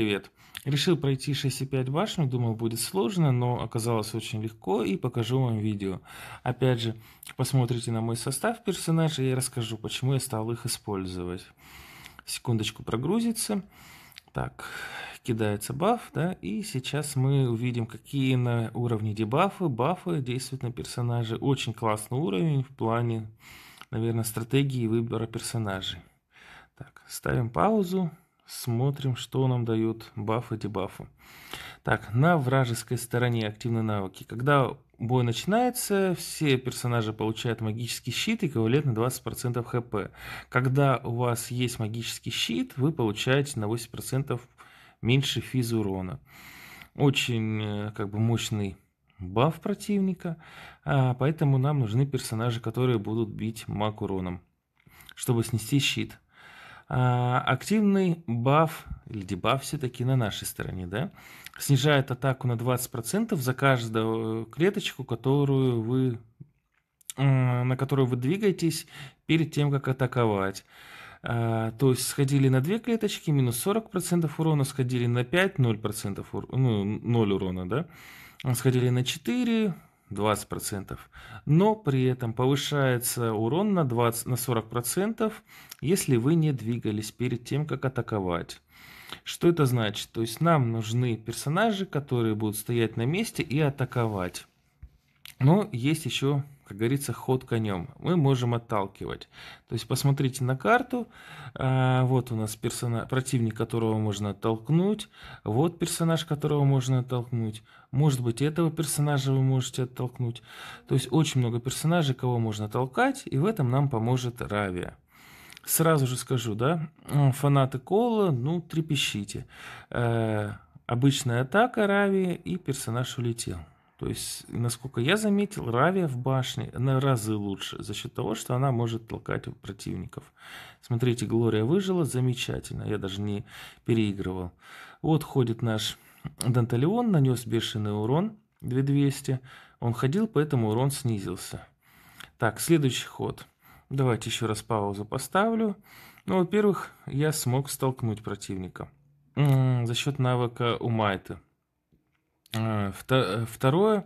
Привет. Решил пройти 6,5 башню, думал будет сложно, но оказалось очень легко и покажу вам видео. Опять же, посмотрите на мой состав персонажей и расскажу, почему я стал их использовать. Секундочку прогрузится. Так, кидается баф, да, и сейчас мы увидим, какие на уровне дебафы, бафы действуют на персонажей. Очень классный уровень в плане, наверное, стратегии выбора персонажей. Так, ставим паузу. Смотрим, что нам дают бафы, дебафы. Так, на вражеской стороне активные навыки. Когда бой начинается, все персонажи получают магический щит и на 20% хп. Когда у вас есть магический щит, вы получаете на 8% меньше физ урона. Очень э, как бы мощный баф противника, а, поэтому нам нужны персонажи, которые будут бить маг уроном, чтобы снести щит. А, активный баф или дебаф все-таки на нашей стороне, да, снижает атаку на 20% за каждую клеточку, которую вы, на которую вы двигаетесь перед тем, как атаковать. А, то есть сходили на 2 клеточки, минус 40% урона, сходили на 5, 0%, ур... ну, 0 урона, да, сходили на 4, 20%. Но при этом повышается урон на, 20, на 40%, если вы не двигались перед тем, как атаковать. Что это значит? То есть нам нужны персонажи, которые будут стоять на месте и атаковать. Но есть еще как говорится, ход конем. Мы можем отталкивать. То есть посмотрите на карту. А, вот у нас персонаж, противник, которого можно оттолкнуть. Вот персонаж, которого можно оттолкнуть. Может быть, этого персонажа вы можете оттолкнуть. То есть очень много персонажей, кого можно толкать. И в этом нам поможет Равия. Сразу же скажу, да, фанаты Кола, ну, трепещите. Э, обычная атака Рави и персонаж улетел. То есть, насколько я заметил, Равия в башне на разы лучше за счет того, что она может толкать противников. Смотрите, Глория выжила, замечательно, я даже не переигрывал. Вот ходит наш Данталеон, нанес бешеный урон 2200, он ходил, поэтому урон снизился. Так, следующий ход. Давайте еще раз паузу поставлю. Ну, во-первых, я смог столкнуть противника м-м, за счет навыка Умайты. Э, э, второе.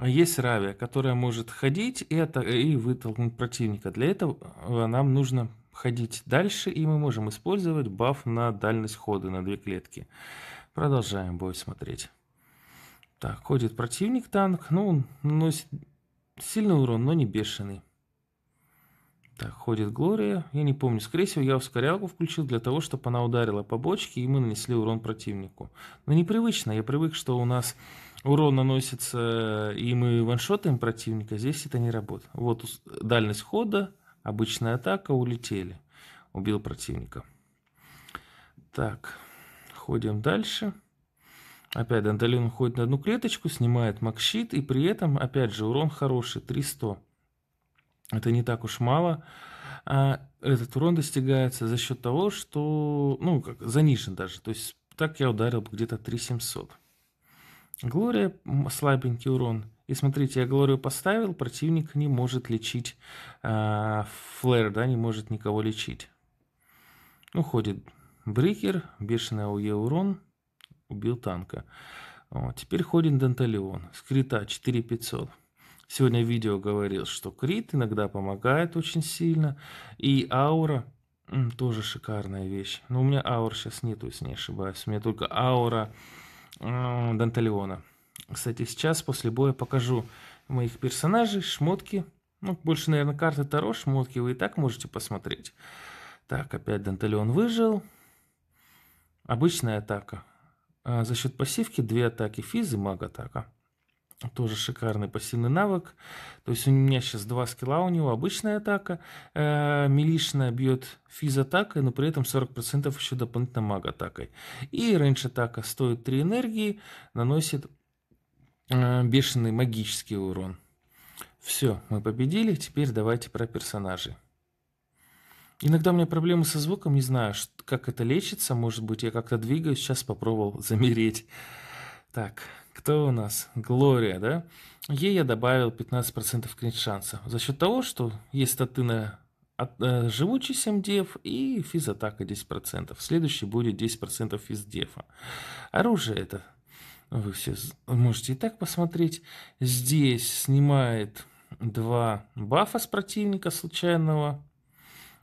Есть равия, которая может ходить и, это, и вытолкнуть противника. Для этого э, нам нужно ходить дальше, и мы можем использовать баф на дальность хода на две клетки. Продолжаем бой смотреть. Так, ходит противник танк, ну он наносит сильный урон, но не бешеный. Так, ходит Глория. Я не помню. Скорее всего, я ускорялку включил для того, чтобы она ударила по бочке, и мы нанесли урон противнику. Но ну, непривычно. Я привык, что у нас урон наносится, э, и мы ваншотаем противника. Здесь это не работает. Вот дальность хода, обычная атака, улетели. Убил противника. Так, ходим дальше. Опять Данталин уходит на одну клеточку, снимает макшит, и при этом, опять же, урон хороший, 300. Это не так уж мало. А этот урон достигается за счет того, что, ну, как, занижен даже. То есть так я ударил где-то 3700. Глория, слабенький урон. И смотрите, я Глорию поставил, противник не может лечить э, флэр, да, не может никого лечить. Уходит Брикер, бешеный АУЕ урон, убил танка. О, теперь ходит Данталеон, скрита 4500 сегодня видео говорил, что крит иногда помогает очень сильно. И аура тоже шикарная вещь. Но у меня аура сейчас нету, если не ошибаюсь. У меня только аура э, Данталеона. Кстати, сейчас после боя покажу моих персонажей, шмотки. Ну, больше, наверное, карты Таро, шмотки вы и так можете посмотреть. Так, опять Данталеон выжил. Обычная атака. А за счет пассивки две атаки физы, маг атака. Тоже шикарный пассивный навык. То есть у меня сейчас два скилла у него. Обычная атака, э, милишная бьет физ атакой, но при этом 40% еще дополнительно маг атакой. И рейндж атака стоит 3 энергии, наносит э, бешеный магический урон. Все, мы победили. Теперь давайте про персонажей. Иногда у меня проблемы со звуком, не знаю, как это лечится. Может быть, я как-то двигаюсь. Сейчас попробовал замереть. Так, кто у нас? Глория, да? Ей я добавил 15% кринж-шанса. За счет того, что есть статы на от, э, живучий 7 деф и физатака 10%. Следующий будет 10% физдефа. Оружие это вы все можете и так посмотреть. Здесь снимает два бафа с противника случайного.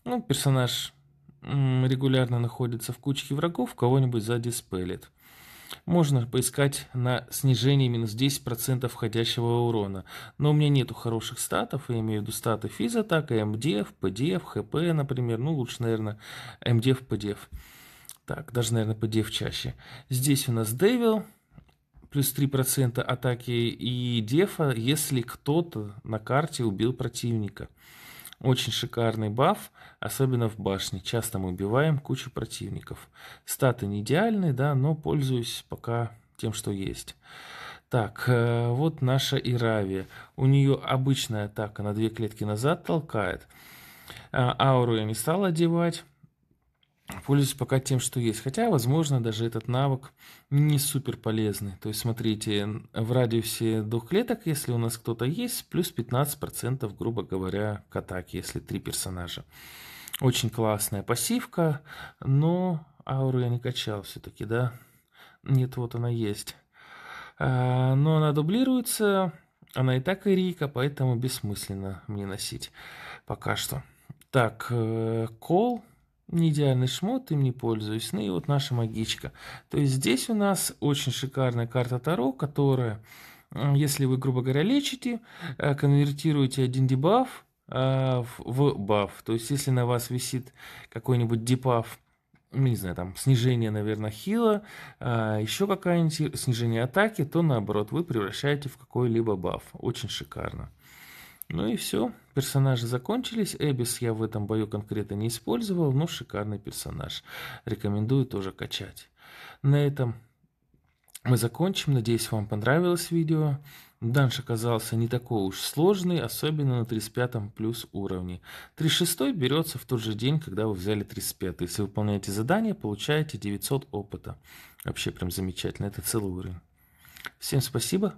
Ну, персонаж регулярно находится в кучке врагов, кого-нибудь сзади спелит. Можно поискать на снижение минус 10% входящего урона, но у меня нету хороших статов, я имею в виду статы физатака, МДФ, ПДФ, ХП, например, ну лучше, наверное, МДФ, ПДФ. Так, даже, наверное, ПДФ чаще. Здесь у нас Девил, плюс 3% атаки и дефа, если кто-то на карте убил противника. Очень шикарный баф, особенно в башне. Часто мы убиваем кучу противников. Статы не идеальны, да, но пользуюсь пока тем, что есть. Так, э, вот наша Иравия. У нее обычная атака на две клетки назад толкает. Э, ауру я не стал одевать. Пользуюсь пока тем, что есть. Хотя, возможно, даже этот навык не супер полезный. То есть, смотрите, в радиусе двух клеток, если у нас кто-то есть, плюс 15%, грубо говоря, к атаке, если три персонажа. Очень классная пассивка, но ауру я не качал все-таки, да? Нет, вот она есть. А, но она дублируется, она и так и Рика, поэтому бессмысленно мне носить пока что. Так, э, кол не идеальный шмот, им не пользуюсь. Ну и вот наша магичка. То есть здесь у нас очень шикарная карта Таро, которая, если вы, грубо говоря, лечите, э, конвертируете один дебаф э, в баф. То есть если на вас висит какой-нибудь дебаф, ну, не знаю, там снижение, наверное, хила, э, еще какая-нибудь снижение атаки, то наоборот, вы превращаете в какой-либо баф. Очень шикарно. Ну и все. Персонажи закончились. Эбис я в этом бою конкретно не использовал, но шикарный персонаж. Рекомендую тоже качать. На этом мы закончим. Надеюсь, вам понравилось видео. Данж оказался не такой уж сложный, особенно на 35 плюс уровне. 36 берется в тот же день, когда вы взяли 35. Если выполняете задание, получаете 900 опыта. Вообще прям замечательно, это целый уровень. Всем спасибо.